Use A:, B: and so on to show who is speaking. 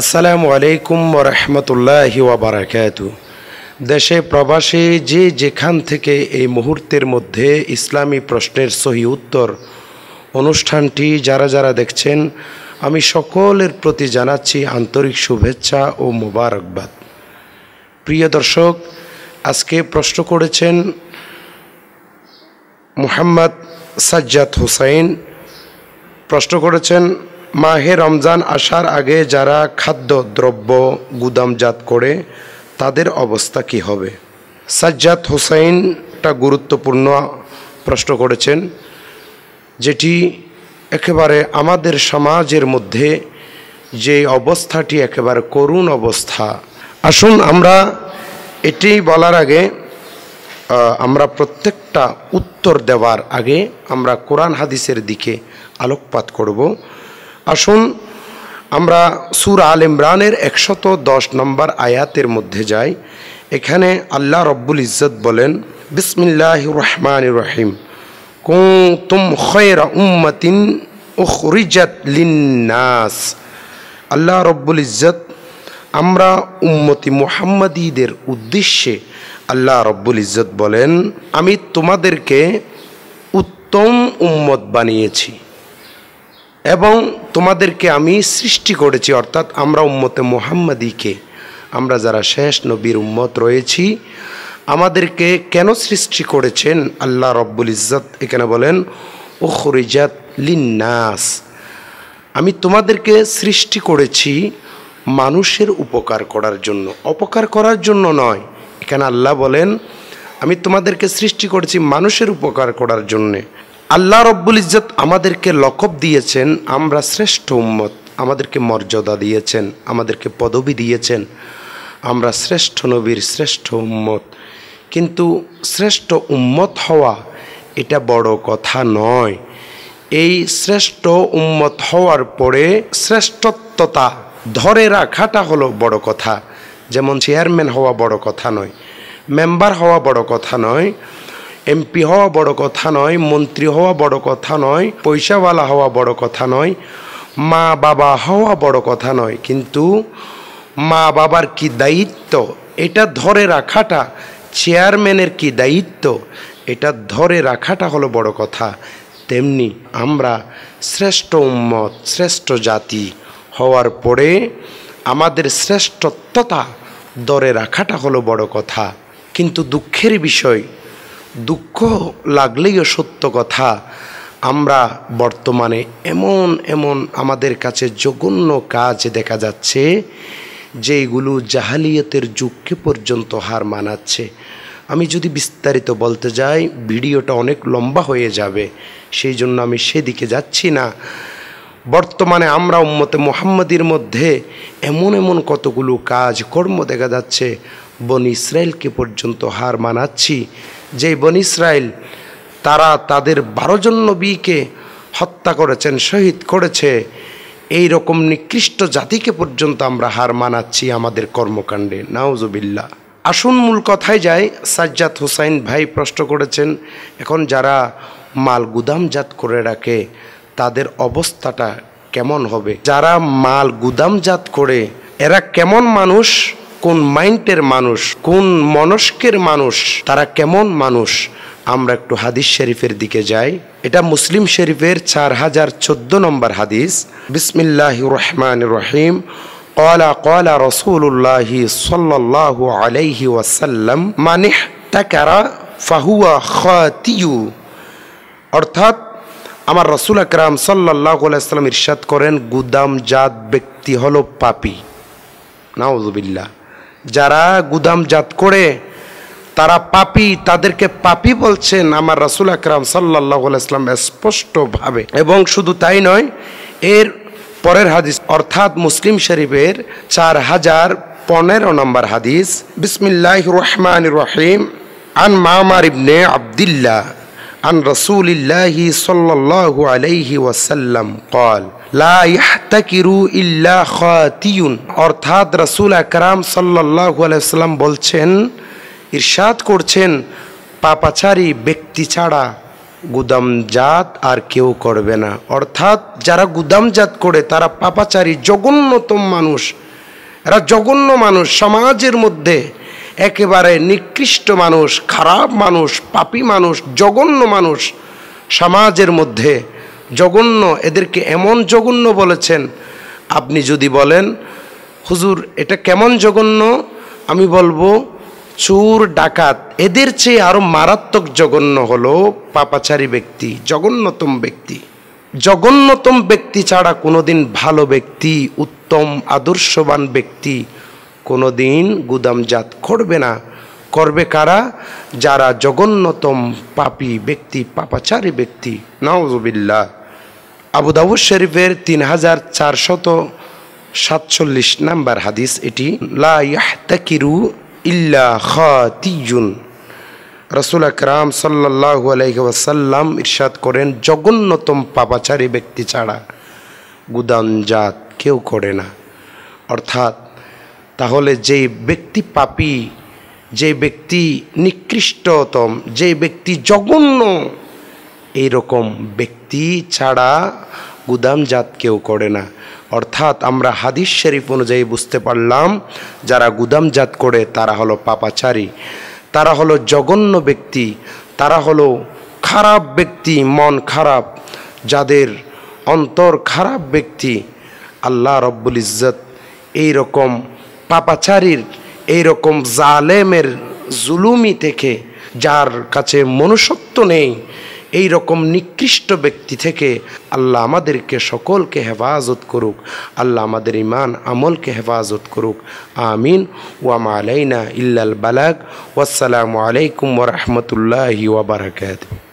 A: আসসালামু আলাইকুম রহমতুল্লাহি ওবরাকাত দেশে প্রবাসী যে যেখান থেকে এই মুহূর্তের মধ্যে ইসলামী প্রশ্নের সহি উত্তর অনুষ্ঠানটি যারা যারা দেখছেন আমি সকলের প্রতি জানাচ্ছি আন্তরিক শুভেচ্ছা ও মোবারকবাদ প্রিয় দর্শক আজকে প্রশ্ন করেছেন মোহাম্মদ সাজ্জাদ হুসাইন প্রশ্ন করেছেন মাহে রমজান আসার আগে যারা খাদ্য দ্রব্য গুদামজাত করে তাদের অবস্থা কি হবে সাজ্জাদ হোসাইন একটা গুরুত্বপূর্ণ প্রশ্ন করেছেন যেটি একেবারে আমাদের সমাজের মধ্যে যে অবস্থাটি একেবারে করুণ অবস্থা আসুন আমরা এটি বলার আগে আমরা প্রত্যেকটা উত্তর দেওয়ার আগে আমরা কোরআন হাদিসের দিকে আলোকপাত করব আসুন আমরা সুর আল ইমরানের একশত দশ নম্বর আয়াতের মধ্যে যাই এখানে আল্লাহ রব্বুল ইজ্জত বলেন বিসমিল্লাহ রহমান রহিম কুম খয়রা উম্মাতিন উখরিজাত লিন্নাস আল্লাহ রব্বুল ইজ্জত আমরা উম্মতি মুহাম্মাদীদের উদ্দেশ্যে আল্লাহ রব্বুল ইজ্জত বলেন আমি তোমাদেরকে উত্তম উম্মত বানিয়েছি এবং তোমাদেরকে আমি সৃষ্টি করেছি অর্থাৎ আমরা উম্মতে মোহাম্মদীকে আমরা যারা শেষ নবীর উম্মত রয়েছি আমাদেরকে কেন সৃষ্টি করেছেন আল্লাহ রব্বুল ইজ্জত এখানে বলেন ও খরিজাত লিন্নাস আমি তোমাদেরকে সৃষ্টি করেছি মানুষের উপকার করার জন্য অপকার করার জন্য নয় এখানে আল্লাহ বলেন আমি তোমাদেরকে সৃষ্টি করেছি মানুষের উপকার করার জন্যে আল্লাহ রব্বুল ইজ্জত আমাদেরকে লকব দিয়েছেন আমরা শ্রেষ্ঠ উম্মত আমাদেরকে মর্যাদা দিয়েছেন আমাদেরকে পদবি দিয়েছেন আমরা শ্রেষ্ঠ নবীর শ্রেষ্ঠ উম্মত কিন্তু শ্রেষ্ঠ উম্মত হওয়া এটা বড় কথা নয় এই শ্রেষ্ঠ উম্মত হওয়ার পরে শ্রেষ্ঠত্বতা ধরে রাখাটা হলো বড় কথা যেমন চেয়ারম্যান হওয়া বড় কথা নয় মেম্বার হওয়া বড় কথা নয় এমপি হওয়া বড় কথা নয় মন্ত্রী হওয়া বড় কথা নয় পয়সাওয়ালা হওয়া বড় কথা নয় মা বাবা হওয়া বড় কথা নয় কিন্তু মা বাবার কি দায়িত্ব এটা ধরে রাখাটা চেয়ারম্যানের কি দায়িত্ব এটা ধরে রাখাটা হলো বড় কথা তেমনি আমরা শ্রেষ্ঠ উম্মত শ্রেষ্ঠ জাতি হওয়ার পরে আমাদের শ্রেষ্ঠত্বতা ধরে রাখাটা হলো বড় কথা কিন্তু দুঃখের বিষয় দুঃখ লাগলেও সত্য কথা আমরা বর্তমানে এমন এমন আমাদের কাছে জঘন্য কাজ দেখা যাচ্ছে যেইগুলো জাহালিয়তের যুগকে পর্যন্ত হার মানাচ্ছে আমি যদি বিস্তারিত বলতে যাই ভিডিওটা অনেক লম্বা হয়ে যাবে সেই জন্য আমি সেদিকে যাচ্ছি না বর্তমানে আমরা উম্মতে মোহাম্মদীর মধ্যে এমন এমন কতগুলো কাজ কর্ম দেখা যাচ্ছে বন ইসরায়েলকে পর্যন্ত হার মানাচ্ছি যে বন ইসরায়েল তারা তাদের বারো জন নবীকে হত্যা করেছেন শহীদ করেছে এই রকম নিকৃষ্ট জাতিকে পর্যন্ত আমরা হার মানাচ্ছি আমাদের কর্মকাণ্ডে নাওজবিল্লা আসুন মূল কথায় যায় সাজ্জাদ হুসাইন ভাই প্রশ্ন করেছেন এখন যারা মাল গুদামজাত করে রাখে তাদের অবস্থাটা কেমন হবে যারা মাল গুদামজাত করে এরা কেমন মানুষ কোন মাইন্ডের মানুষ কোন মনস্কের মানুষ তারা কেমন মানুষ আমরা একটু হাদিস শরীফের দিকে যাই এটা মুসলিম শরীফের চার হাজার চোদ্দ নম্বর হাদিস বিসমিল্লাহ রহমান রহিম কলা কলা রসুল্লাহি সাল্লাহ আলাইহি ওয়াসাল্লাম মানে তাকারা ফাহুয়া খাতিউ অর্থাৎ আমার রসুল আকরাম সাল্লাহ আলাইসাল্লাম ইরশাদ করেন গুদামজাত ব্যক্তি হল পাপি নাউজুবিল্লাহ যারা গুদামজাত করে তারা পাপি তাদেরকে পাপি বলছেন আমার রাসুল আকরাম সাল্লাহ ইসলাম স্পষ্টভাবে এবং শুধু তাই নয় এর পরের হাদিস অর্থাৎ মুসলিম শরীফের চার হাজার পনেরো নম্বর হাদিস বিসমিল্লাহ রহমান রহিম আন মামার ইবনে আবদুল্লাহ عن رسول الله صلى الله عليه وسلم قال لا يحتكر إلا خاتي অর্থাৎ اكرام আকরাম الله عليه وسلم বলছেন ارشاد করছেন পাপাচারী ব্যক্তি ছাড়া গুদামজাত আর কেউ করবে না অর্থাৎ যারা গুদামজাত করে তারা পাপাচারী জঘন্যতম মানুষ এরা জঘন্য মানুষ সমাজের মধ্যে একেবারে নিকৃষ্ট মানুষ খারাপ মানুষ পাপি মানুষ জঘন্য মানুষ সমাজের মধ্যে জঘন্য এদেরকে এমন জঘন্য বলেছেন আপনি যদি বলেন হুজুর এটা কেমন জঘন্য আমি বলবো চুর ডাকাত এদের চেয়ে আরও মারাত্মক জঘন্য হলো পাপাচারী ব্যক্তি জঘন্যতম ব্যক্তি জঘন্যতম ব্যক্তি ছাড়া কোনোদিন ভালো ব্যক্তি উত্তম আদর্শবান ব্যক্তি কোনো দিন গুদামজাত করবে না করবে কারা যারা জগন্নতম পাপি ব্যক্তি পাপাচারী ব্যক্তি নওয়াজবিল্লা আবুদাবু শরীফের তিন হাজার চারশত সাতচল্লিশ নাম্বার হাদিস এটি লাহতাকিরু ইল্লা খাতিজুন রসুল আকরাম সাল্লাহ আলাইসাল্লাম ইরশাদ করেন জঘন্যতম পাপাচারী ব্যক্তি ছাড়া গুদামজাত কেউ করে না অর্থাৎ তাহলে যেই ব্যক্তি পাপি যে ব্যক্তি নিকৃষ্টতম যে ব্যক্তি জঘন্য এইরকম ব্যক্তি ছাড়া গুদামজাত কেউ করে না অর্থাৎ আমরা হাদিস শরীফ অনুযায়ী বুঝতে পারলাম যারা গুদামজাত করে তারা হলো পাপাচারী তারা হলো জঘন্য ব্যক্তি তারা হলো খারাপ ব্যক্তি মন খারাপ যাদের অন্তর খারাপ ব্যক্তি আল্লাহ রব্বুল ইজ্জত এই রকম পাপাচারীর এইরকম জালেমের জুলুমি থেকে যার কাছে মনুষ্যত্ব নেই এই রকম নিকৃষ্ট ব্যক্তি থেকে আল্লাহ আমাদেরকে সকলকে হেফাজত করুক আল্লাহ আমাদের ইমান আমলকে হেফাজত করুক আমিন ওয়ামা আলাইনা ইল্লাল বালাক ওয়াসালামু আলাইকুম ওরহমতুল্লাহি ওবরাকাত